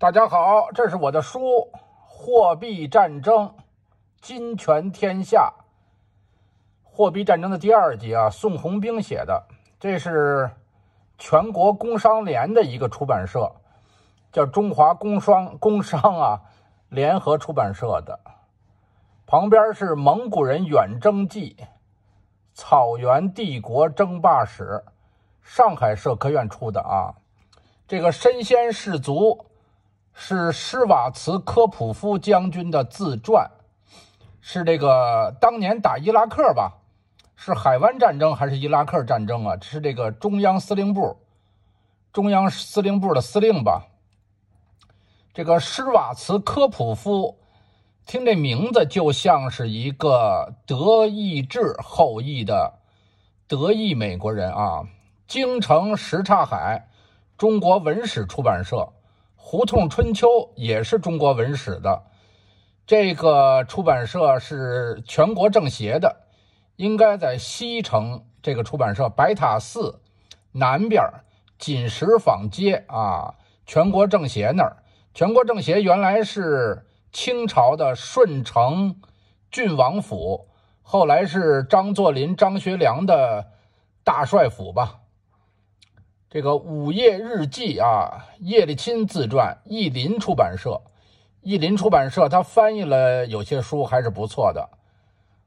大家好，这是我的书《货币战争：金权天下》。货币战争的第二集啊，宋鸿兵写的。这是全国工商联的一个出版社，叫中华工商工商啊联合出版社的。旁边是《蒙古人远征记：草原帝国争霸史》，上海社科院出的啊。这个身先士卒。是施瓦茨科普夫将军的自传，是这个当年打伊拉克吧？是海湾战争还是伊拉克战争啊？是这个中央司令部，中央司令部的司令吧？这个施瓦茨科普夫，听这名字就像是一个德意志后裔的德裔美国人啊！京城什刹海，中国文史出版社。《胡同春秋》也是中国文史的，这个出版社是全国政协的，应该在西城这个出版社，白塔寺南边，锦石坊街啊，全国政协那儿。全国政协原来是清朝的顺承郡王府，后来是张作霖、张学良的大帅府吧。这个《午夜日记》啊，叶利钦自传，译林出版社。译林出版社他翻译了有些书还是不错的。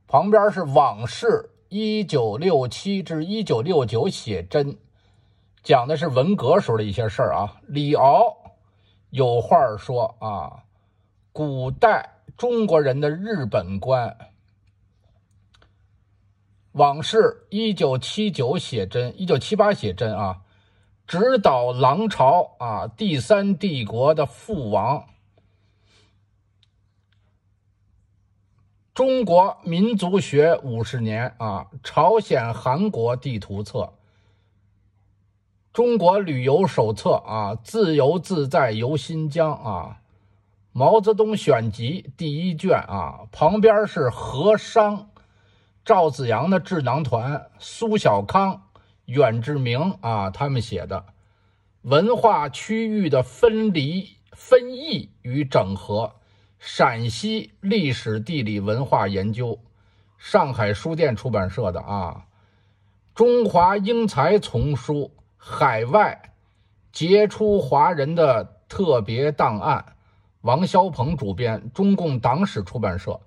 旁边是《往事》，一九六七至一九六九写真，讲的是文革时候的一些事儿啊。李敖有话说啊，古代中国人的日本观。《往事》，一九七九写真，一九七八写真啊。直捣狼巢啊！第三帝国的父王。中国民族学五十年啊！朝鲜韩国地图册。中国旅游手册啊！自由自在游新疆啊！毛泽东选集第一卷啊！旁边是何商、赵子阳的智囊团苏小康。阮志明啊，他们写的《文化区域的分离、分异与整合：陕西历史地理文化研究》，上海书店出版社的啊，《中华英才丛书：海外杰出华人的特别档案》，王肖鹏主编，中共党史出版社。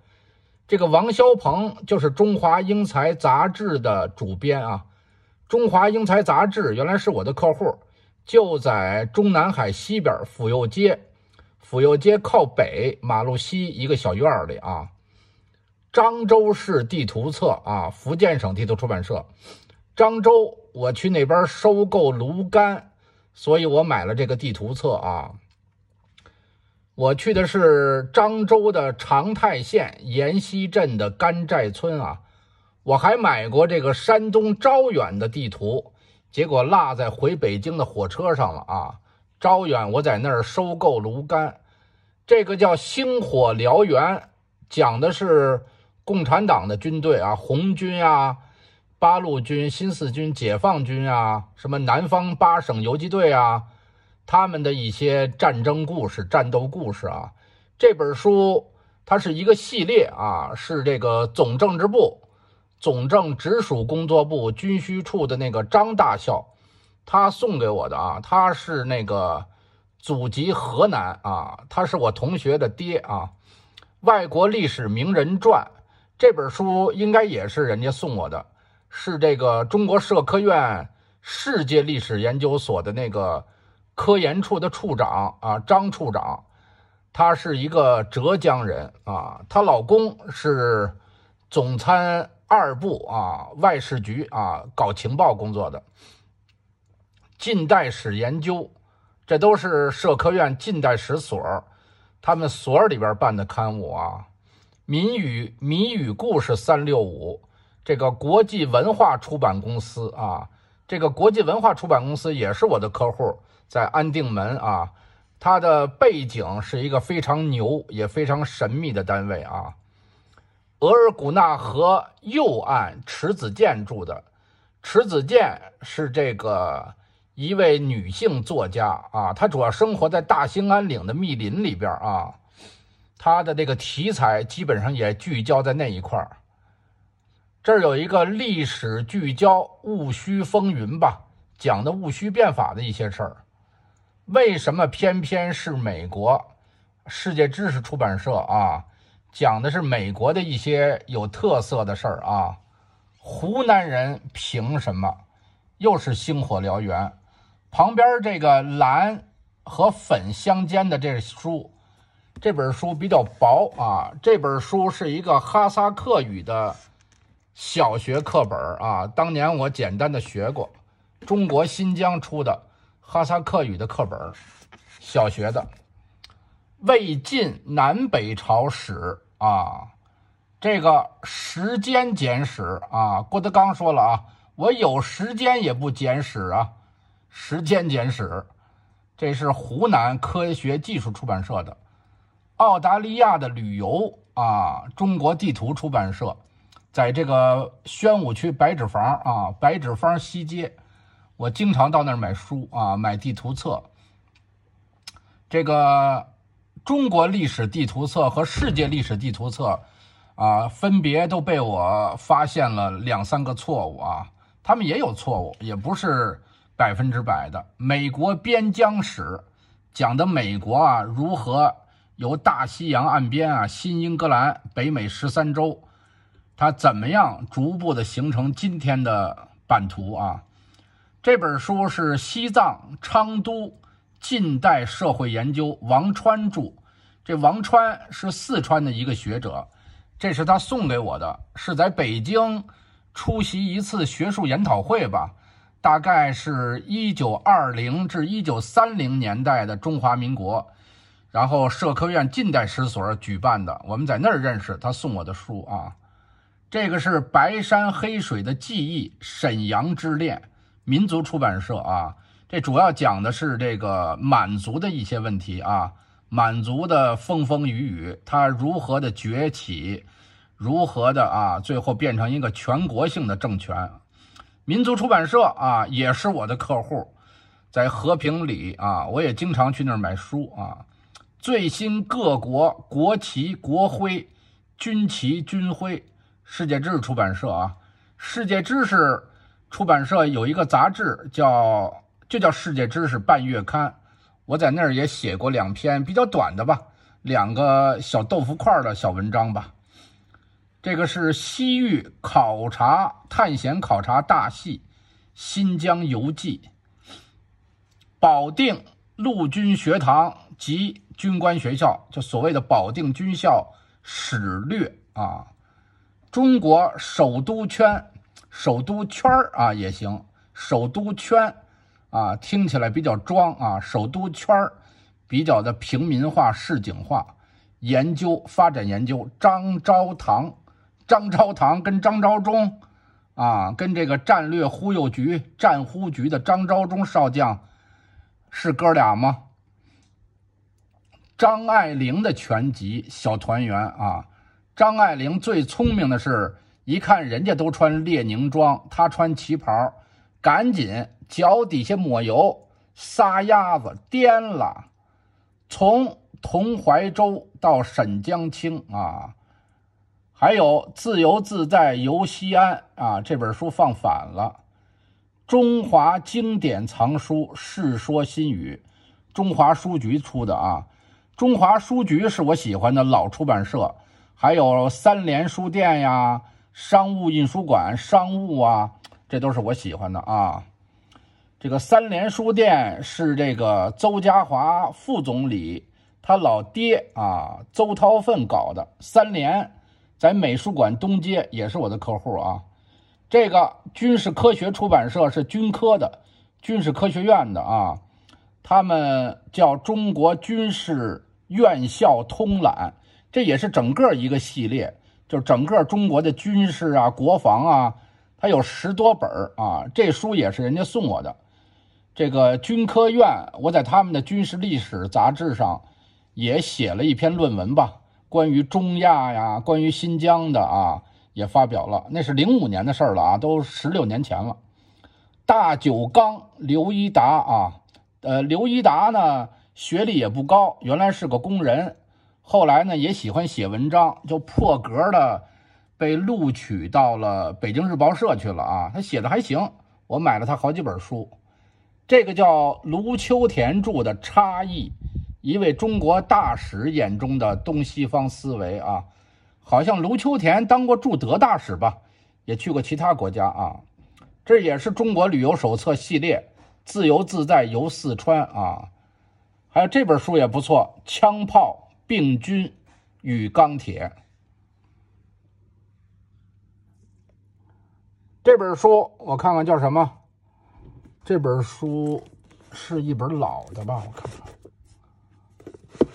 这个王肖鹏就是《中华英才》杂志的主编啊。中华英才杂志原来是我的客户，就在中南海西边府右街，府右街靠北马路西一个小院里啊。漳州市地图册啊，福建省地图出版社。漳州，我去那边收购芦柑，所以我买了这个地图册啊。我去的是漳州的长泰县沿溪镇的甘寨村啊。我还买过这个山东招远的地图，结果落在回北京的火车上了啊！招远我在那儿收购炉甘，这个叫《星火燎原》，讲的是共产党的军队啊，红军啊，八路军、新四军、解放军啊，什么南方八省游击队啊，他们的一些战争故事、战斗故事啊。这本书它是一个系列啊，是这个总政治部。总政直属工作部军需处的那个张大校，他送给我的啊，他是那个祖籍河南啊，他是我同学的爹啊，《外国历史名人传》这本书应该也是人家送我的，是这个中国社科院世界历史研究所的那个科研处的处长啊，张处长，他是一个浙江人啊，她老公是总参。二部啊，外事局啊，搞情报工作的，近代史研究，这都是社科院近代史所他们所里边办的刊物啊，《谜语谜语故事三六五》，这个国际文化出版公司啊，这个国际文化出版公司也是我的客户，在安定门啊，它的背景是一个非常牛也非常神秘的单位啊。额尔古纳河右岸，迟子建住的。迟子建是这个一位女性作家啊，她主要生活在大兴安岭的密林里边啊，她的这个题材基本上也聚焦在那一块这儿有一个历史聚焦《戊戌风云》吧，讲的戊戌变法的一些事儿。为什么偏偏是美国世界知识出版社啊？讲的是美国的一些有特色的事儿啊，湖南人凭什么？又是星火燎原。旁边这个蓝和粉相间的这书，这本书比较薄啊。这本书是一个哈萨克语的小学课本啊。当年我简单的学过，中国新疆出的哈萨克语的课本，小学的《魏晋南北朝史》。啊，这个时间简史啊，郭德纲说了啊，我有时间也不简史啊，时间简史，这是湖南科学技术出版社的，澳大利亚的旅游啊，中国地图出版社，在这个宣武区白纸坊啊，白纸坊西街，我经常到那儿买书啊，买地图册，这个。中国历史地图册和世界历史地图册，啊，分别都被我发现了两三个错误啊。他们也有错误，也不是百分之百的。美国边疆史讲的美国啊，如何由大西洋岸边啊，新英格兰、北美十三州，它怎么样逐步的形成今天的版图啊？这本书是西藏昌都。近代社会研究，王川著。这王川是四川的一个学者，这是他送给我的，是在北京出席一次学术研讨会吧，大概是一九二零至一九三零年代的中华民国，然后社科院近代史所举办的，我们在那儿认识他送我的书啊。这个是《白山黑水的记忆：沈阳之恋》，民族出版社啊。这主要讲的是这个满族的一些问题啊，满族的风风雨雨，它如何的崛起，如何的啊，最后变成一个全国性的政权。民族出版社啊，也是我的客户，在和平里啊，我也经常去那儿买书啊。最新各国国旗国徽、军旗军徽，世界知识出版社啊，世界知识出版社有一个杂志叫。就叫世界知识半月刊，我在那儿也写过两篇比较短的吧，两个小豆腐块的小文章吧。这个是西域考察探险考察大戏，《新疆游记》、保定陆军学堂及军官学校，就所谓的保定军校史略啊。中国首都圈，首都圈啊也行，首都圈。啊，听起来比较装啊，首都圈儿比较的平民化、市井化。研究发展研究，张昭堂，张昭堂跟张昭忠，啊，跟这个战略忽悠局战忽局的张昭忠少将，是哥俩吗？张爱玲的全集小团圆啊，张爱玲最聪明的是，一看人家都穿列宁装，她穿旗袍，赶紧。脚底下抹油，撒丫子颠了，从同淮州到沈江清啊，还有自由自在游西安啊。这本书放反了，《中华经典藏书·世说新语》，中华书局出的啊。中华书局是我喜欢的老出版社，还有三联书店呀，商务印书馆、商务啊，这都是我喜欢的啊。这个三联书店是这个邹家华副总理他老爹啊，邹韬奋搞的三联，在美术馆东街也是我的客户啊。这个军事科学出版社是军科的，军事科学院的啊，他们叫《中国军事院校通览》，这也是整个一个系列，就是整个中国的军事啊、国防啊，它有十多本啊。这书也是人家送我的。这个军科院，我在他们的军事历史杂志上也写了一篇论文吧，关于中亚呀，关于新疆的啊，也发表了。那是零五年的事儿了啊，都十六年前了。大酒缸刘一达啊，呃，刘一达呢学历也不高，原来是个工人，后来呢也喜欢写文章，就破格的被录取到了北京日报社去了啊。他写的还行，我买了他好几本书。这个叫卢秋田著的《差异》，一位中国大使眼中的东西方思维啊，好像卢秋田当过驻德大使吧，也去过其他国家啊。这也是中国旅游手册系列，《自由自在游四川》啊。还有这本书也不错，《枪炮、病菌与钢铁》。这本书我看看叫什么？这本书是一本老的吧，我看看，《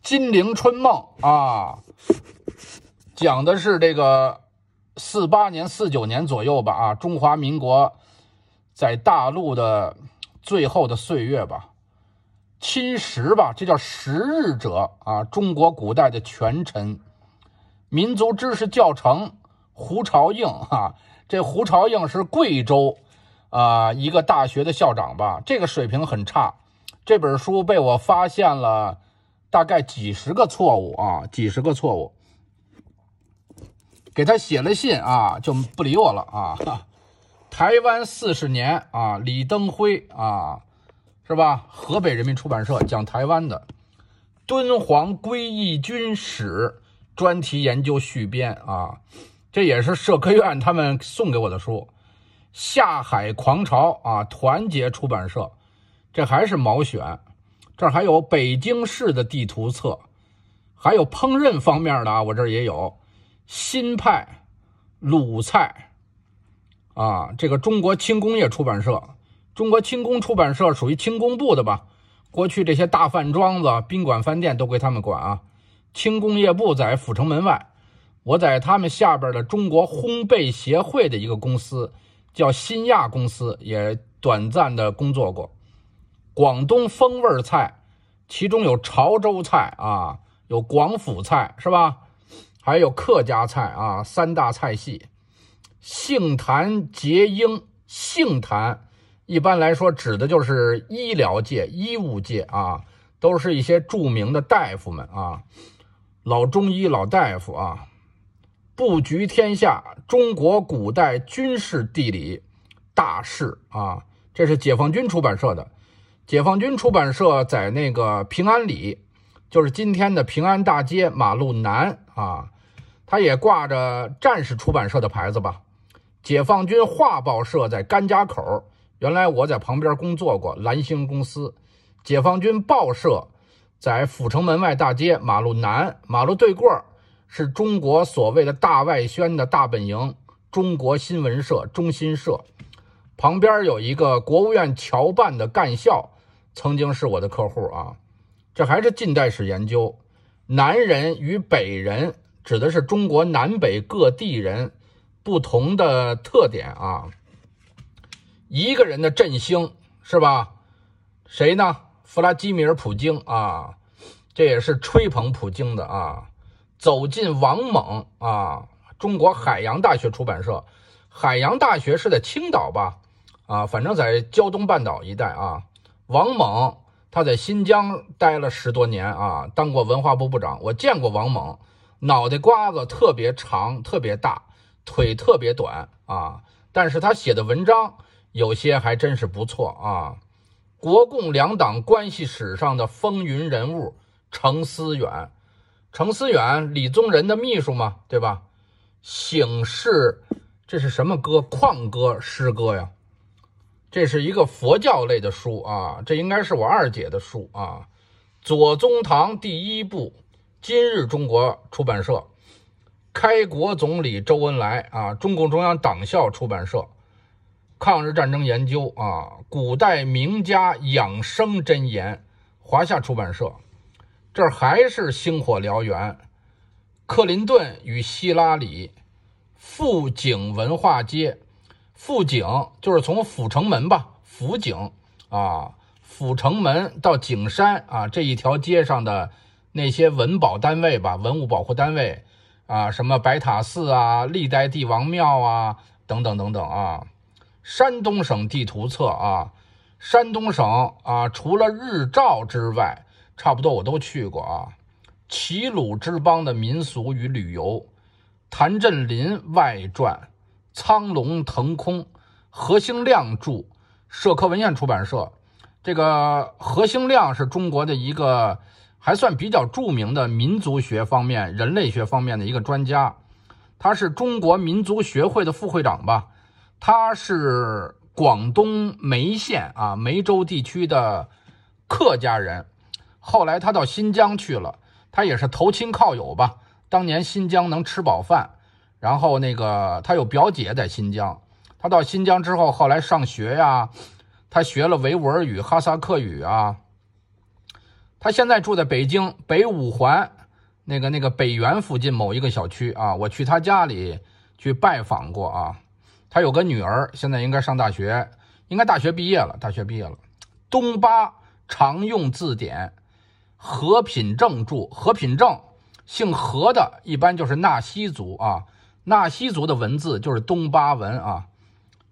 金陵春梦》啊，讲的是这个四八年、四九年左右吧，啊，中华民国在大陆的最后的岁月吧，侵蚀吧，这叫时日者啊，中国古代的权臣，民族知识教程，胡朝应哈，这胡朝应是贵州。啊，一个大学的校长吧，这个水平很差。这本书被我发现了，大概几十个错误啊，几十个错误。给他写了信啊，就不理我了啊。台湾四十年啊，李登辉啊，是吧？河北人民出版社讲台湾的《敦煌归义军史专题研究续编》啊，这也是社科院他们送给我的书。下海狂潮啊！团结出版社，这还是毛选，这儿还有北京市的地图册，还有烹饪方面的啊，我这儿也有新派鲁菜啊。这个中国轻工业出版社，中国轻工出版社属于轻工部的吧？过去这些大饭庄子、宾馆、饭店都归他们管啊。轻工业部在阜成门外，我在他们下边的中国烘焙协会的一个公司。叫新亚公司也短暂的工作过，广东风味儿菜，其中有潮州菜啊，有广府菜是吧？还有客家菜啊，三大菜系。杏坛结英，杏坛一般来说指的就是医疗界、医务界啊，都是一些著名的大夫们啊，老中医、老大夫啊。布局天下中国古代军事地理，大事啊，这是解放军出版社的。解放军出版社在那个平安里，就是今天的平安大街马路南啊，它也挂着战士出版社的牌子吧。解放军画报社在甘家口，原来我在旁边工作过蓝星公司。解放军报社在阜成门外大街马路南马路对过。是中国所谓的大外宣的大本营，中国新闻社、中新社旁边有一个国务院侨办的干校，曾经是我的客户啊。这还是近代史研究，南人与北人指的是中国南北各地人不同的特点啊。一个人的振兴是吧？谁呢？弗拉基米尔·普京啊，这也是吹捧普京的啊。走进王蒙啊，中国海洋大学出版社，海洋大学是在青岛吧？啊，反正在胶东半岛一带啊。王蒙他在新疆待了十多年啊，当过文化部部长。我见过王蒙，脑袋瓜子特别长，特别大，腿特别短啊。但是他写的文章有些还真是不错啊。国共两党关系史上的风云人物程思远。程思远、李宗仁的秘书嘛，对吧？《醒世》这是什么歌？旷歌、诗歌呀？这是一个佛教类的书啊，这应该是我二姐的书啊。左宗棠第一部，今日中国出版社。开国总理周恩来啊，中共中央党校出版社。抗日战争研究啊，古代名家养生箴言，华夏出版社。这还是星火燎原，克林顿与希拉里，富景文化街，富景就是从阜成门吧，阜景啊，阜成门到景山啊这一条街上的那些文保单位吧，文物保护单位啊，什么白塔寺啊、历代帝王庙啊等等等等啊，山东省地图册啊，山东省啊，除了日照之外。差不多我都去过啊。齐鲁之邦的民俗与旅游，《谭振林外传》，苍龙腾空，何兴亮著，社科文献出版社。这个何兴亮是中国的一个还算比较著名的民族学方面、人类学方面的一个专家，他是中国民族学会的副会长吧？他是广东梅县啊梅州地区的客家人。后来他到新疆去了，他也是投亲靠友吧。当年新疆能吃饱饭，然后那个他有表姐在新疆，他到新疆之后，后来上学呀，他学了维吾尔语、哈萨克语啊。他现在住在北京北五环，那个那个北园附近某一个小区啊。我去他家里去拜访过啊。他有个女儿，现在应该上大学，应该大学毕业了。大学毕业了，东巴常用字典。何品正著，何品正姓何的，一般就是纳西族啊。纳西族的文字就是东巴文啊。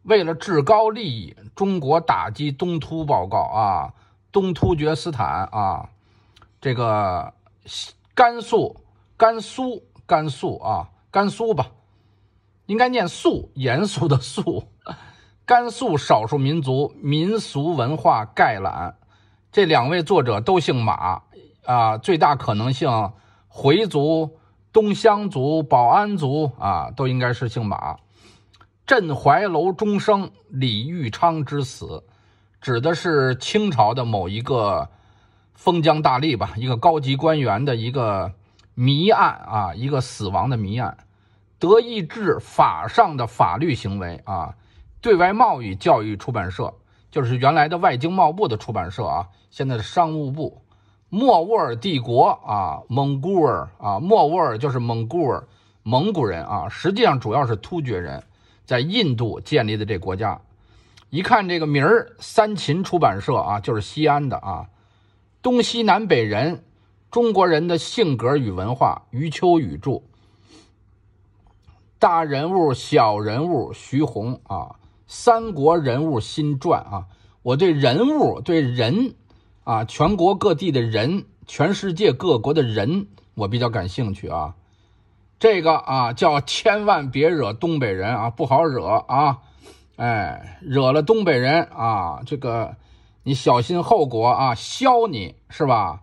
为了至高利益，中国打击东突报告啊，东突厥斯坦啊，这个甘肃甘肃甘肃啊甘肃吧，应该念肃，严肃的肃。甘肃少数民族民俗文化概览，这两位作者都姓马。啊，最大可能性，回族、东乡族、保安族啊，都应该是姓马。镇淮楼中生李玉昌之死，指的是清朝的某一个封疆大吏吧，一个高级官员的一个谜案啊，一个死亡的谜案。德意志法上的法律行为啊，对外贸易教育出版社就是原来的外经贸部的出版社啊，现在的商务部。莫卧儿帝国啊，蒙古尔啊，莫卧儿就是蒙古尔，蒙古人啊，实际上主要是突厥人在印度建立的这国家。一看这个名儿，三秦出版社啊，就是西安的啊，东西南北人，中国人的性格与文化，余秋雨著，《大人物小人物》，徐宏啊，《三国人物新传》啊，我对人物，对人。啊，全国各地的人，全世界各国的人，我比较感兴趣啊。这个啊，叫千万别惹东北人啊，不好惹啊。哎，惹了东北人啊，这个你小心后果啊，削你是吧？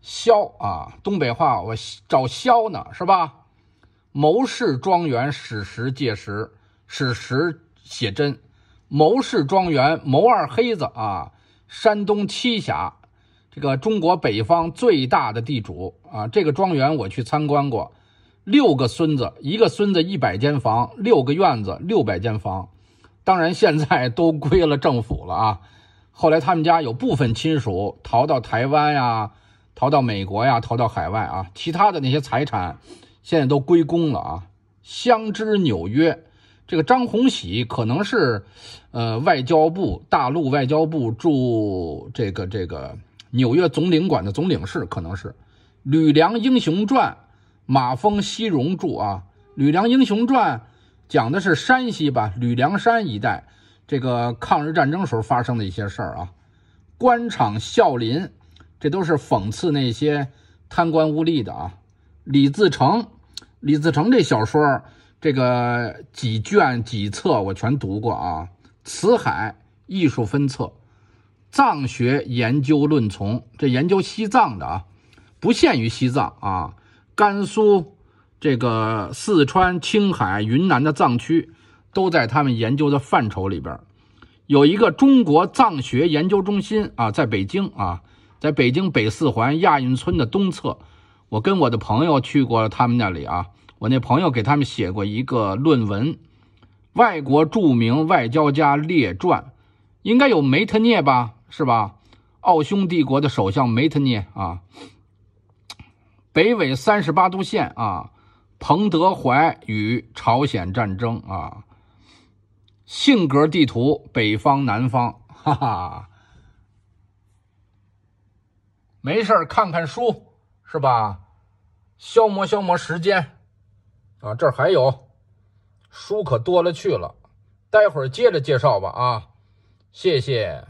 削啊，东北话我找削呢是吧？谋士庄园史实介实，史实写真，谋士庄园谋二黑子啊。山东栖霞，这个中国北方最大的地主啊，这个庄园我去参观过，六个孙子，一个孙子一百间房，六个院子，六百间房，当然现在都归了政府了啊。后来他们家有部分亲属逃到台湾呀，逃到美国呀，逃到海外啊，其他的那些财产现在都归公了啊。相知纽约。这个张宏喜可能是，呃，外交部大陆外交部驻这个这个纽约总领馆的总领事，可能是《吕梁英雄传》，马蜂西戎著啊，《吕梁英雄传》讲的是山西吧，吕梁山一带这个抗日战争时候发生的一些事儿啊，《官场笑林》，这都是讽刺那些贪官污吏的啊，《李自成》，李自成这小说。这个几卷几册我全读过啊，《辞海》艺术分册，《藏学研究论丛》这研究西藏的啊，不限于西藏啊，甘肃、这个四川、青海、云南的藏区，都在他们研究的范畴里边。有一个中国藏学研究中心啊，在北京啊，在北京北四环亚运村的东侧，我跟我的朋友去过他们那里啊。我那朋友给他们写过一个论文，《外国著名外交家列传》，应该有梅特涅吧，是吧？奥匈帝国的首相梅特涅啊，北纬三十八度线啊，彭德怀与朝鲜战争啊，性格地图，北方南方，哈哈。没事看看书，是吧？消磨消磨时间。啊，这儿还有书可多了去了，待会儿接着介绍吧。啊，谢谢。